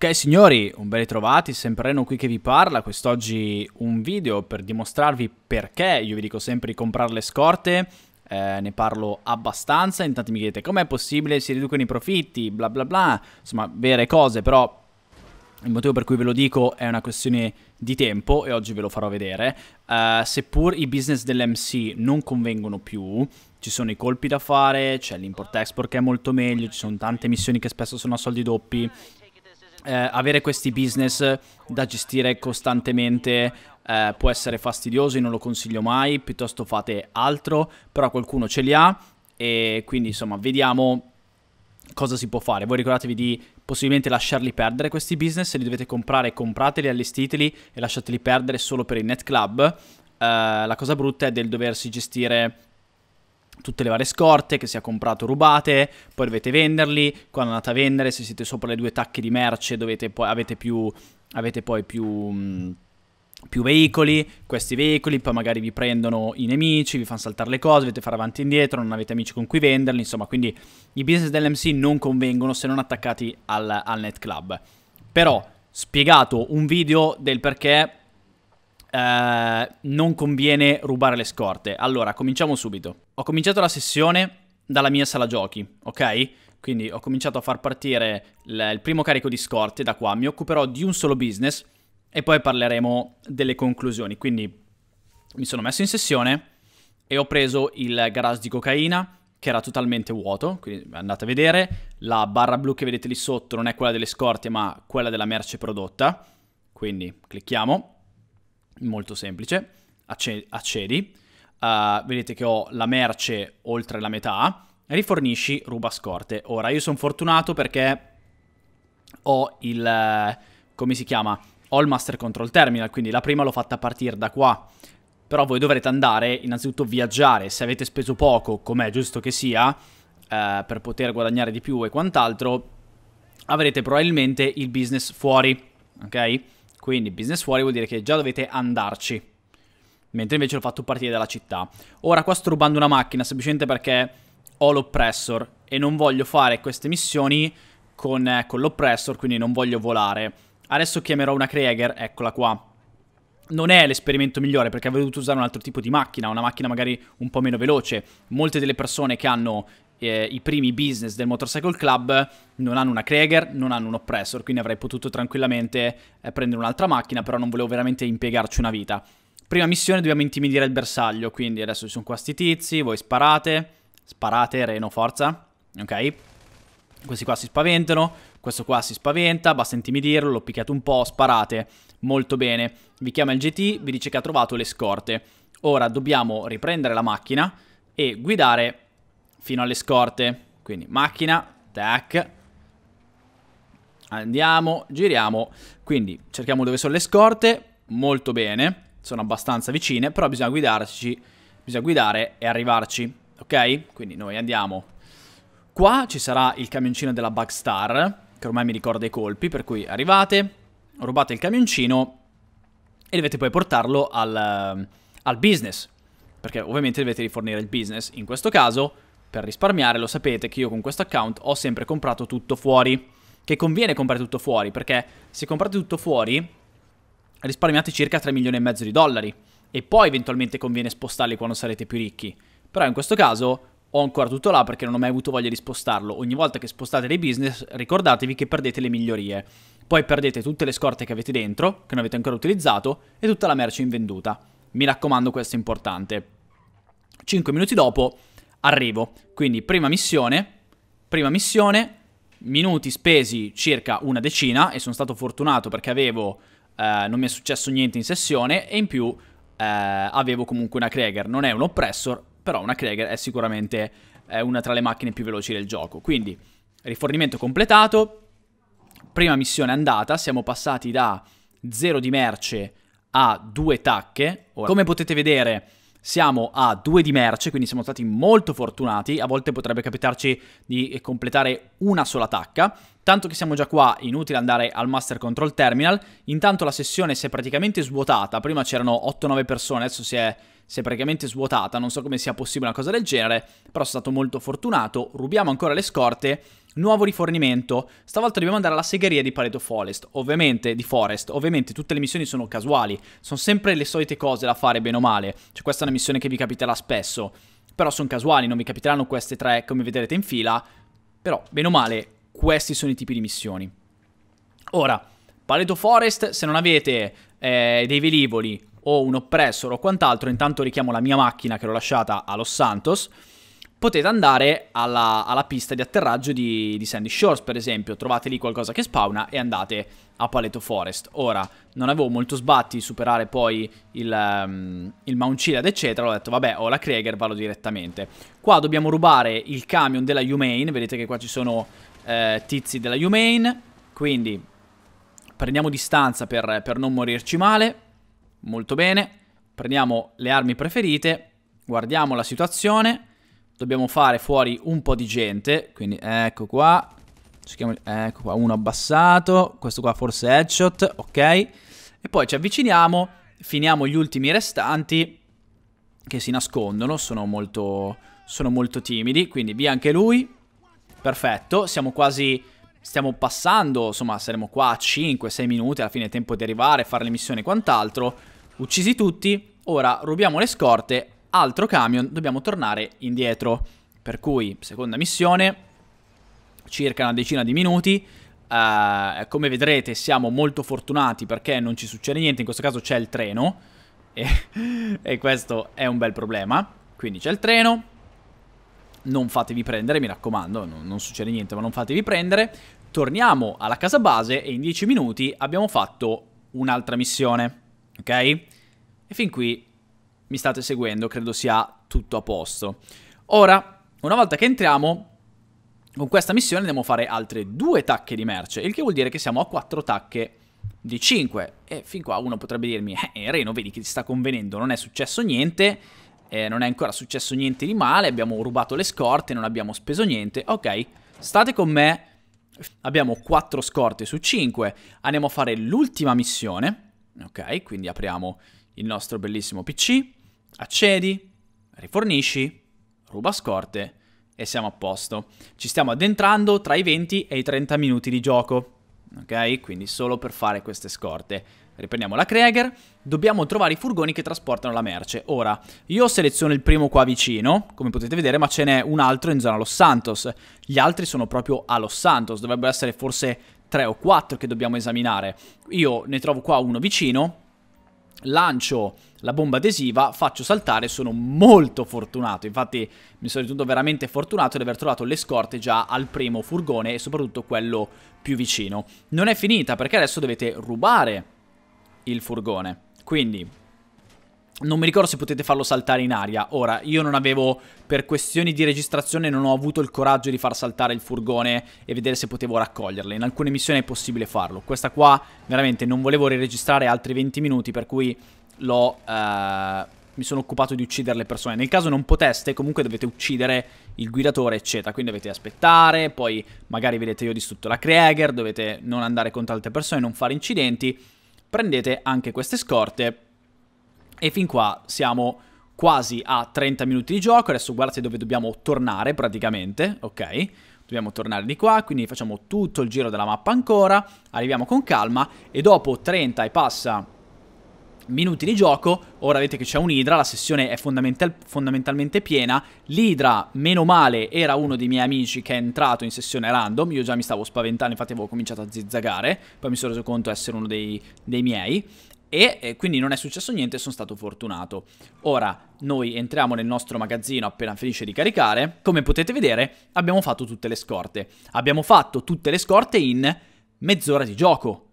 Ok signori, un ben ritrovati, sempre Reno qui che vi parla, quest'oggi un video per dimostrarvi perché io vi dico sempre di comprare le scorte, eh, ne parlo abbastanza, intanto mi chiedete com'è possibile, si riducono i profitti, bla bla bla, insomma vere cose, però il motivo per cui ve lo dico è una questione di tempo e oggi ve lo farò vedere. Uh, seppur i business dell'MC non convengono più, ci sono i colpi da fare, c'è l'import-export che è molto meglio, ci sono tante missioni che spesso sono a soldi doppi, eh, avere questi business da gestire costantemente eh, può essere fastidioso, io non lo consiglio mai, piuttosto fate altro, però qualcuno ce li ha e quindi insomma vediamo cosa si può fare. Voi ricordatevi di possibilmente lasciarli perdere questi business, se li dovete comprare comprateli, allestiteli e lasciateli perdere solo per il net club. Eh, la cosa brutta è del doversi gestire tutte le varie scorte che si è comprato rubate, poi dovete venderli, quando andate a vendere se siete sopra le due tacche di merce dovete poi, avete, più, avete poi più, mh, più, veicoli, questi veicoli poi magari vi prendono i nemici, vi fanno saltare le cose, dovete fare avanti e indietro, non avete amici con cui venderli, insomma quindi i business dell'MC non convengono se non attaccati al, al net club. Però spiegato un video del perché eh, non conviene rubare le scorte. Allora, cominciamo subito. Ho cominciato la sessione dalla mia sala giochi, ok? Quindi ho cominciato a far partire il primo carico di scorte da qua. Mi occuperò di un solo business e poi parleremo delle conclusioni. Quindi mi sono messo in sessione e ho preso il garage di cocaina che era totalmente vuoto, quindi andate a vedere, la barra blu che vedete lì sotto non è quella delle scorte ma quella della merce prodotta, quindi clicchiamo, molto semplice, accedi, uh, vedete che ho la merce oltre la metà, rifornisci ruba scorte. Ora, io sono fortunato perché ho il... Eh, come si chiama? Ho il master control terminal, quindi la prima l'ho fatta partire da qua. Però voi dovrete andare, innanzitutto viaggiare, se avete speso poco, com'è giusto che sia, eh, per poter guadagnare di più e quant'altro, avrete probabilmente il business fuori, ok? Quindi business fuori vuol dire che già dovete andarci. Mentre invece l'ho fatto partire dalla città. Ora qua sto rubando una macchina semplicemente perché ho l'oppressor e non voglio fare queste missioni con, eh, con l'oppressor, quindi non voglio volare. Adesso chiamerò una Krieger, eccola qua. Non è l'esperimento migliore perché avrei dovuto usare un altro tipo di macchina, una macchina magari un po' meno veloce. Molte delle persone che hanno eh, i primi business del Motorcycle Club non hanno una Krieger, non hanno un oppressor, quindi avrei potuto tranquillamente eh, prendere un'altra macchina, però non volevo veramente impiegarci una vita. Prima missione dobbiamo intimidire il bersaglio, quindi adesso ci sono qua sti tizi, voi sparate, sparate, Reno, forza, ok? Questi qua si spaventano, questo qua si spaventa, basta intimidirlo, l'ho picchiato un po', sparate, molto bene. Vi chiama il GT, vi dice che ha trovato le scorte. Ora dobbiamo riprendere la macchina e guidare fino alle scorte. Quindi macchina, tac. Andiamo, giriamo. Quindi cerchiamo dove sono le scorte. Molto bene. Sono abbastanza vicine, però bisogna guidarci. Bisogna guidare e arrivarci. Ok? Quindi noi andiamo. Qua ci sarà il camioncino della Bugstar, che ormai mi ricorda i colpi, per cui arrivate, rubate il camioncino e dovete poi portarlo al, ehm, al business. Perché ovviamente dovete rifornire il business. In questo caso per risparmiare lo sapete che io con questo account ho sempre comprato tutto fuori. Che conviene comprare tutto fuori perché se comprate tutto fuori risparmiate circa 3 milioni e mezzo di dollari e poi eventualmente conviene spostarli quando sarete più ricchi. Però in questo caso ho ancora tutto là perché non ho mai avuto voglia di spostarlo. Ogni volta che spostate dei business ricordatevi che perdete le migliorie. Poi perdete tutte le scorte che avete dentro, che non avete ancora utilizzato, e tutta la merce invenduta. Mi raccomando, questo è importante. 5 minuti dopo arrivo. Quindi prima missione, prima missione, minuti spesi circa una decina e sono stato fortunato perché avevo, eh, non mi è successo niente in sessione e in più eh, avevo comunque una Krieger. Non è un oppressor, però una Krieger è sicuramente eh, una tra le macchine più veloci del gioco. Quindi rifornimento completato, prima missione andata, siamo passati da 0 di merce a 2 tacche. Ora, come potete vedere siamo a due di merce, quindi siamo stati molto fortunati, a volte potrebbe capitarci di completare una sola tacca, tanto che siamo già qua, inutile andare al Master Control Terminal, intanto la sessione si è praticamente svuotata, prima c'erano 8-9 persone, adesso si è, si è praticamente svuotata, non so come sia possibile una cosa del genere, però sono stato molto fortunato, rubiamo ancora le scorte Nuovo rifornimento. Stavolta dobbiamo andare alla segheria di Pareto Forest. Ovviamente, di Forest. Ovviamente tutte le missioni sono casuali. Sono sempre le solite cose da fare bene o male. Cioè questa è una missione che vi capiterà spesso. Però sono casuali, non vi capiteranno queste tre come vedrete in fila. Però, bene o male, questi sono i tipi di missioni. Ora, Pareto Forest, se non avete eh, dei velivoli o un oppressor o quant'altro, intanto richiamo la mia macchina che l'ho lasciata a Los Santos potete andare alla, alla pista di atterraggio di, di, Sandy Shores, per esempio. Trovate lì qualcosa che spawna e andate a Paleto Forest. Ora, non avevo molto sbatti superare poi il, um, il Mount Chiliad, eccetera. Ho detto, vabbè, ho la Krieger, vado direttamente. Qua dobbiamo rubare il camion della Humane. Vedete che qua ci sono eh, tizi della Humane. Quindi, prendiamo distanza per, per non morirci male. Molto bene. Prendiamo le armi preferite. Guardiamo la situazione Dobbiamo fare fuori un po' di gente, quindi ecco qua. Cerchiamo, ecco qua, uno abbassato, questo qua forse headshot, ok. E poi ci avviciniamo, finiamo gli ultimi restanti che si nascondono, sono molto, sono molto timidi, quindi via anche lui. Perfetto, siamo quasi stiamo passando, insomma saremo qua a 5-6 minuti, alla fine è tempo di arrivare, fare le missioni e quant'altro. Uccisi tutti, ora rubiamo le scorte altro camion, dobbiamo tornare indietro. Per cui, seconda missione, circa una decina di minuti. Uh, come vedrete siamo molto fortunati perché non ci succede niente, in questo caso c'è il treno e, e questo è un bel problema. Quindi c'è il treno, non fatevi prendere, mi raccomando, non, non, succede niente, ma non fatevi prendere. Torniamo alla casa base e in 10 minuti abbiamo fatto un'altra missione, ok? E fin qui mi state seguendo, credo sia tutto a posto. Ora, una volta che entriamo, con questa missione andiamo a fare altre due tacche di merce, il che vuol dire che siamo a quattro tacche di 5. E fin qua uno potrebbe dirmi, eh, eh Reno, vedi che ti sta convenendo, non è successo niente, eh, non è ancora successo niente di male, abbiamo rubato le scorte, non abbiamo speso niente, ok, state con me, abbiamo quattro scorte su 5, andiamo a fare l'ultima missione, ok, quindi apriamo il nostro bellissimo PC, accedi, rifornisci, ruba scorte e siamo a posto. Ci stiamo addentrando tra i 20 e i 30 minuti di gioco, ok? Quindi solo per fare queste scorte. Riprendiamo la Krieger, dobbiamo trovare i furgoni che trasportano la merce. Ora, io seleziono il primo qua vicino, come potete vedere, ma ce n'è un altro in zona Los Santos. Gli altri sono proprio a Los Santos, dovrebbero essere forse 3 o 4 che dobbiamo esaminare. Io ne trovo qua uno vicino, lancio la bomba adesiva, faccio saltare, sono molto fortunato, infatti mi sono ritenuto veramente fortunato di aver trovato le scorte già al primo furgone e soprattutto quello più vicino. Non è finita perché adesso dovete rubare il furgone, quindi non mi ricordo se potete farlo saltare in aria. Ora, io non avevo, per questioni di registrazione, non ho avuto il coraggio di far saltare il furgone e vedere se potevo raccoglierle. In alcune missioni è possibile farlo. Questa qua, veramente, non volevo riregistrare altri 20 minuti, per cui l'ho... Uh, eh, mi sono occupato di uccidere le persone. Nel caso non poteste, comunque dovete uccidere il guidatore, eccetera. Quindi dovete aspettare, poi magari vedete io ho distrutto la Krieger, dovete non andare contro altre persone, non fare incidenti. Prendete anche queste scorte e fin qua siamo quasi a 30 minuti di gioco. Adesso guardate dove dobbiamo tornare praticamente, ok? Dobbiamo tornare di qua, quindi facciamo tutto il giro della mappa ancora, arriviamo con calma e dopo 30 e passa minuti di gioco, ora vedete che c'è un'idra, la sessione è fondamental fondamentalmente piena, l'idra meno male era uno dei miei amici che è entrato in sessione random, io già mi stavo spaventando, infatti avevo cominciato a zizzagare, poi mi sono reso conto di essere uno dei, dei miei, e eh, quindi non è successo niente, sono stato fortunato. Ora noi entriamo nel nostro magazzino appena finisce di caricare, come potete vedere abbiamo fatto tutte le scorte, abbiamo fatto tutte le scorte in mezz'ora di gioco,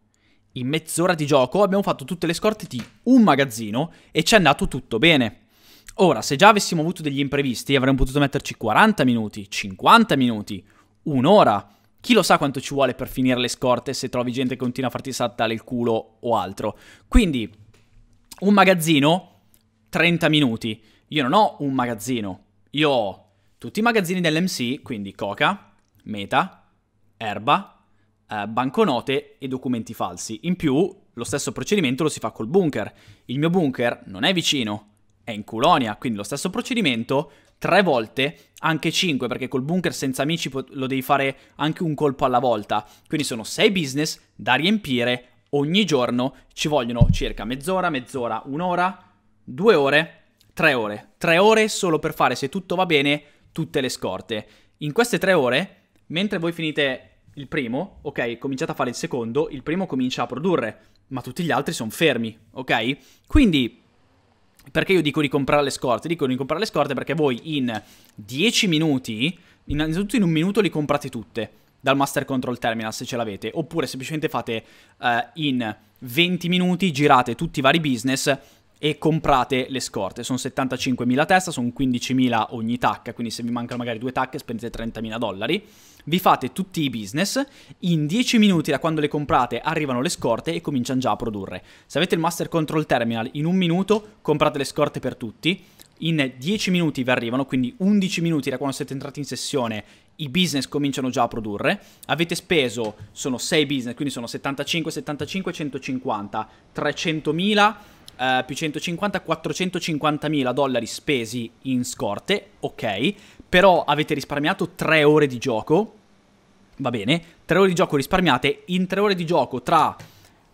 in mezz'ora di gioco abbiamo fatto tutte le scorte di un magazzino e ci è andato tutto bene. Ora, se già avessimo avuto degli imprevisti, avremmo potuto metterci 40 minuti, 50 minuti, un'ora. Chi lo sa quanto ci vuole per finire le scorte se trovi gente che continua a farti saltare il culo o altro. Quindi, un magazzino, 30 minuti. Io non ho un magazzino, io ho tutti i magazzini dell'MC, quindi Coca, Meta, Erba, eh, banconote e documenti falsi. In più, lo stesso procedimento lo si fa col bunker. Il mio bunker non è vicino, è in colonia, quindi lo stesso procedimento tre volte, anche cinque, perché col bunker senza amici lo devi fare anche un colpo alla volta. Quindi sono sei business da riempire ogni giorno, ci vogliono circa mezz'ora, mezz'ora, un'ora, due ore, tre ore. Tre ore solo per fare, se tutto va bene, tutte le scorte. In queste tre ore, mentre voi finite il primo, ok, cominciate a fare il secondo, il primo comincia a produrre, ma tutti gli altri sono fermi, ok? Quindi perché io dico di comprare le scorte? Dico di comprare le scorte perché voi in 10 minuti, innanzitutto in un minuto li comprate tutte dal Master Control Terminal se ce l'avete, oppure semplicemente fate uh, in 20 minuti, girate tutti i vari business e comprate le scorte. Sono 75.000 testa, sono 15.000 ogni tacca, quindi se vi mancano magari due tacche spendete 30.000 dollari. Vi fate tutti i business, in 10 minuti da quando le comprate arrivano le scorte e cominciano già a produrre. Se avete il Master Control Terminal, in un minuto comprate le scorte per tutti, in 10 minuti vi arrivano, quindi 11 minuti da quando siete entrati in sessione i business cominciano già a produrre, avete speso, sono 6 business, quindi sono 75, 75, 150, 300.000 eh, più 150, 450 mila dollari spesi in scorte, ok, però avete risparmiato 3 ore di gioco, va bene, 3 ore di gioco risparmiate, in 3 ore di gioco tra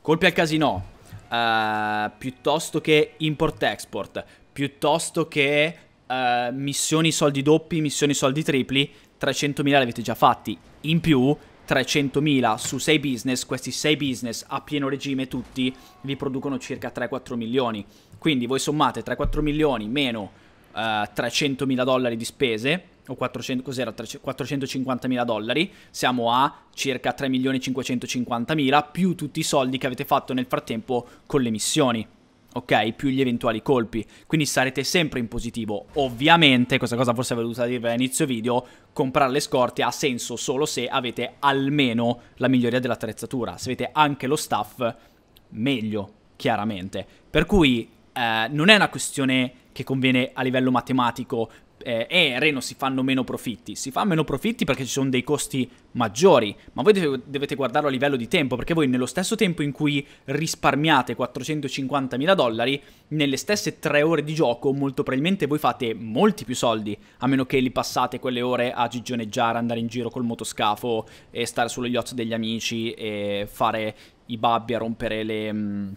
colpi al casino, eh, piuttosto che import-export, piuttosto che eh, missioni soldi doppi, missioni soldi tripli, 300.000 li avete già fatti, in più 300.000 su 6 business, questi 6 business a pieno regime tutti vi producono circa 3-4 milioni. Quindi voi sommate 3-4 milioni meno uh, eh, 300.000 dollari di spese, o 400, cos'era, 450.000 dollari, siamo a circa 3.550.000 più tutti i soldi che avete fatto nel frattempo con le missioni ok? Più gli eventuali colpi. Quindi sarete sempre in positivo. Ovviamente, questa cosa forse avevo dovuta dirvi all'inizio video, comprare le scorte ha senso solo se avete almeno la miglioria dell'attrezzatura. Se avete anche lo staff, meglio, chiaramente. Per cui eh, non è una questione che conviene a livello matematico eh, e eh, Reno si fanno meno profitti. Si fa meno profitti perché ci sono dei costi maggiori, ma voi dovete guardarlo a livello di tempo, perché voi nello stesso tempo in cui risparmiate 450.000 dollari, nelle stesse tre ore di gioco molto probabilmente voi fate molti più soldi, a meno che li passate quelle ore a gigioneggiare, andare in giro col motoscafo e stare sulle yacht degli amici e fare i babbi a rompere le... Mh,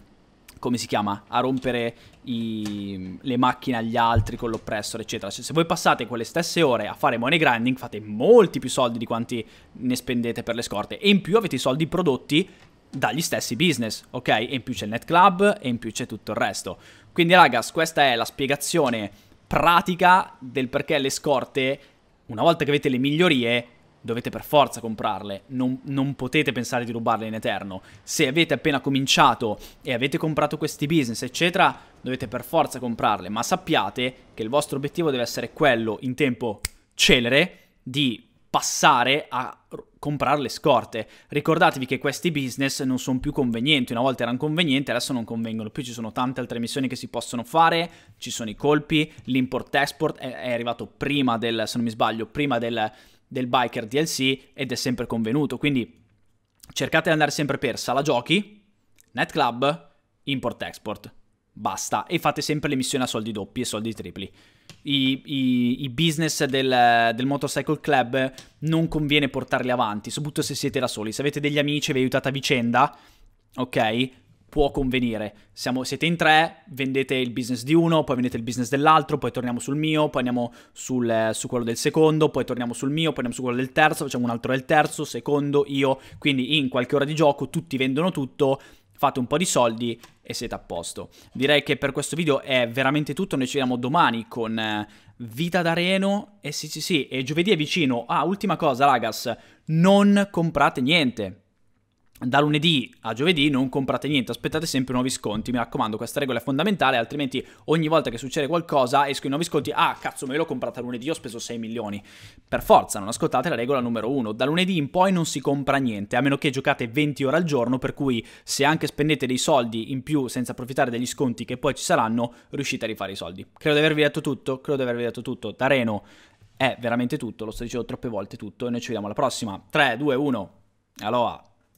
come si chiama, a rompere i, le macchine agli altri con l'oppressor, eccetera. Cioè, se voi passate quelle stesse ore a fare money grinding, fate molti più soldi di quanti ne spendete per le scorte. E in più avete i soldi prodotti dagli stessi business, ok? E in più c'è il net club e in più c'è tutto il resto. Quindi, ragazzi, questa è la spiegazione pratica del perché le scorte, una volta che avete le migliorie, dovete per forza comprarle, non, non, potete pensare di rubarle in eterno. Se avete appena cominciato e avete comprato questi business, eccetera, dovete per forza comprarle, ma sappiate che il vostro obiettivo deve essere quello, in tempo celere, di passare a comprare le scorte. Ricordatevi che questi business non sono più convenienti, una volta erano convenienti, adesso non convengono più, ci sono tante altre missioni che si possono fare, ci sono i colpi, l'import-export è, è arrivato prima del, se non mi sbaglio, prima del del biker DLC ed è sempre convenuto, quindi cercate di andare sempre per sala giochi, netclub, import-export, basta, e fate sempre le missioni a soldi doppi e soldi tripli. I, i, i business del, del, motorcycle club non conviene portarli avanti, soprattutto se siete da soli. Se avete degli amici e vi aiutate a vicenda, ok? può convenire. Siamo, siete in tre, vendete il business di uno, poi vendete il business dell'altro, poi torniamo sul mio, poi andiamo sul, eh, su quello del secondo, poi torniamo sul mio, poi andiamo su quello del terzo, facciamo un altro del terzo, secondo, io. Quindi in qualche ora di gioco tutti vendono tutto, fate un po' di soldi e siete a posto. Direi che per questo video è veramente tutto, noi ci vediamo domani con eh, Vita d'Areno e sì sì sì, e giovedì è vicino. Ah, ultima cosa ragas, non comprate niente da lunedì a giovedì non comprate niente, aspettate sempre nuovi sconti, mi raccomando, questa regola è fondamentale, altrimenti ogni volta che succede qualcosa esco i nuovi sconti, ah cazzo me l'ho comprata lunedì, ho speso 6 milioni. Per forza, non ascoltate la regola numero 1, da lunedì in poi non si compra niente, a meno che giocate 20 ore al giorno, per cui se anche spendete dei soldi in più senza approfittare degli sconti che poi ci saranno, riuscite a rifare i soldi. Credo di avervi detto tutto, credo di avervi detto tutto. Da Reno è veramente tutto, lo sto dicendo troppe volte tutto e noi ci vediamo alla prossima. 3, 2, 1, aloha!